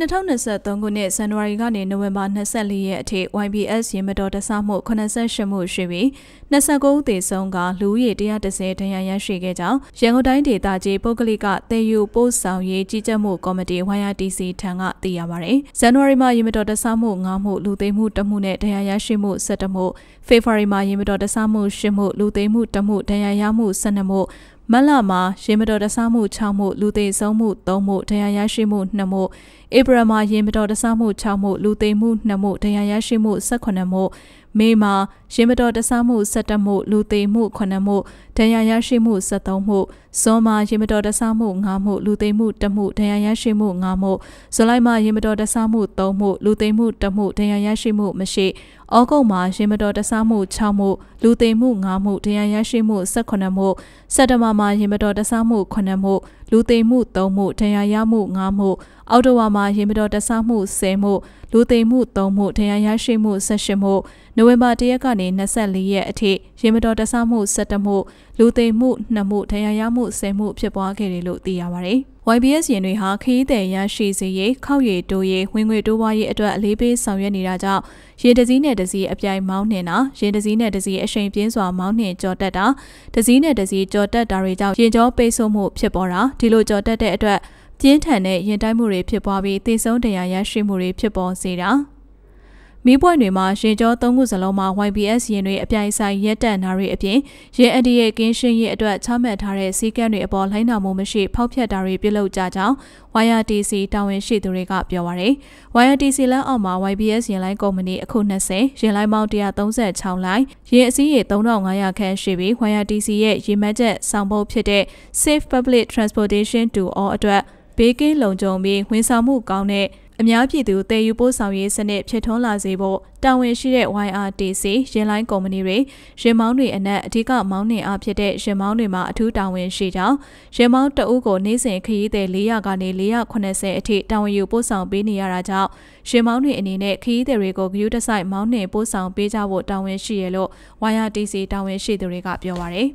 2023ခုနှစ်ဇန်နဝါရီကနေနိုဝင်ဘာ24ရက်အထိ YBS ရင်မတော်တဆမှု88မှုရှိပြီး29ဦးသေဆုံးကလူဦးရေ130ဒဏ်ရာရရှိခဲ့ကြောင်းရန်ကုန်တိုင်းဒေသကြီးပုဂ္ဂလိကသေယူပို့ဆောင်ရေးကြီးကြပ်မှုကော်မတီ YRTC ထံကသိရပါတယ်။ဇန်နဝါရီမှာရင်မတော်တဆမှု9မှုလူသိမ်းမှု1မှုနဲ့ဒဏ်ရာရရှိမှု17မှုဖေဖော်ဝါရီမှာရင်မတော်တဆမှု10မှုလူသိမ်းမှု1မှုဒဏ်ရာရမှု12မှုမလမှာရေမတော်တဆမှု6မှုလူသိဆုံးမှု3မှုဒဏ်ရာရရှိမှု2မှုဧပြီမှာရင်မတော်တဆမှု6မှုလူသိမ်းမှု2မှုတရားရရှိမှု18မှုမေမှာရင်မတော်တဆမှု17မှုလူသိမ်းမှု9မှုတရားရရှိမှု73မှုဇွန်မှာရင်မတော်တဆမှု9မှုလူသိမ်းမှု1မှုတရားရရှိမှု9မှုဇူလိုင်မှာရင်မတော်တဆမှု3မှုလူသိမ်းမှု1မှုတရားရရှိမှု မရှိဩဂုတ်မှာရင်မတော်တဆမှု6မှုလူသိမ်းမှု9မှုတရားရရှိမှု18မှုစက်တဘာမှာရင်မတော်တဆမှု9မှုလူသိမ်းမှု3မှုတရားရမှု9မှုအောက်တိုဘာမှာရင်မတော်တဆမှု10မှုလူသိမှု3မှုထရန်ရရှိမှု18မှုနိုဝင်ဘာ1ရက်ကနေ24ရက်အထိရင်မတော်တဆမှု17မှုလူသိမှု2မှုထရန်ရမှု10မှု ဖြစ်ပွားခဲ့တယ်လို့သိရပါတယ်။ YBS ရင်တွေဟာခရီးသည်ရရှိစေရေးခောက်ရည်တိုးရေးဝင်ငွေတိုးပွားရေးအတွက်အလေးပေးဆောင်ရွက်နေတာကြောင့်ရင်တစည်းနဲ့တစည်းအပြိုင်မောင်းနှင်တာရင်တစည်းနဲ့တစည်းအရှိန်ပြင်းစွာမောင်းနှင်ကြော်တက်တာတစည်းနဲ့တစည်းကြော်တက်တာတွေကြောင့်ရင်ကြောပိတ်ဆို့မှုဖြစ်ပေါ်တာဒီလိုကြော်တက်တဲ့အတွက်ပြင်းထန်တဲ့ရင်တိုက်မှုတွေဖြစ်ပွားပြီးသေဆုံးဒဏ်ရာရရှိမှုတွေဖြစ်ပေါ်စေတာမီးပွိုင်တွေမှာရင်ကျော်သုံးခုစလုံးမှာ YBS ရင်တွေအပြိုင်ဆိုင်ရက်တက်နာတွေအပြင်ရင်အန်ဒီရဲ့ကင်းရှင်းရေးအတွက်ချမှတ်ထားတဲ့စည်းကမ်းတွေအပေါ်လိုင်းနာမှုမရှိဖောက်ဖျက်တာတွေပြုလုပ်ကြကြောင်း YRTC တာဝန်ရှိသူတွေကပြောပါရယ် YRTC လမ်းအောက်မှာ YBS ရင်လိုင်းကုမ္ပဏီအခု20ရင်လိုင်းပေါင်း136လိုင်းရင်အစည်းရေ3500ခန့်ရှိပြီး YRTC ရဲ့ရေမှတ်ချက်ဆောင်ပုဒ်ဖြစ်တဲ့ Safe Public Transportation to All အတွက်ဘေးကင်းလုံခြုံပြီးဝန်ဆောင်မှုကောင်းတဲ့အများပြည်သူတည်ယူပို့ဆောင်ရေးစနစ်ဖြစ်ထွန်းလာစေဖို့တာဝန်ရှိတဲ့ YRTC ရင်လိုင်းကုမ္ပဏီတွေရင်မောင်းတွေအနက်အဓိကမောင်းနှင်အားဖြစ်တဲ့ရင်မောင်းတွေမှာအထူးတာဝန်ရှိကြောင်းရင်မောင်းတအုပ်ကိုနေ့စဉ်ခရီးသည်400ကနေ480အထိတာဝန်ယူပို့ဆောင်ပေးနေရတာကြောင့်ရင်မောင်းတွေအနေနဲ့ခရီးသည်တွေကိုဂရုတစိုက်မောင်းနှင်ပို့ဆောင်ပေးကြဖို့တာဝန်ရှိရလို့ YRTC တာဝန်ရှိသူတွေကပြောပါရယ်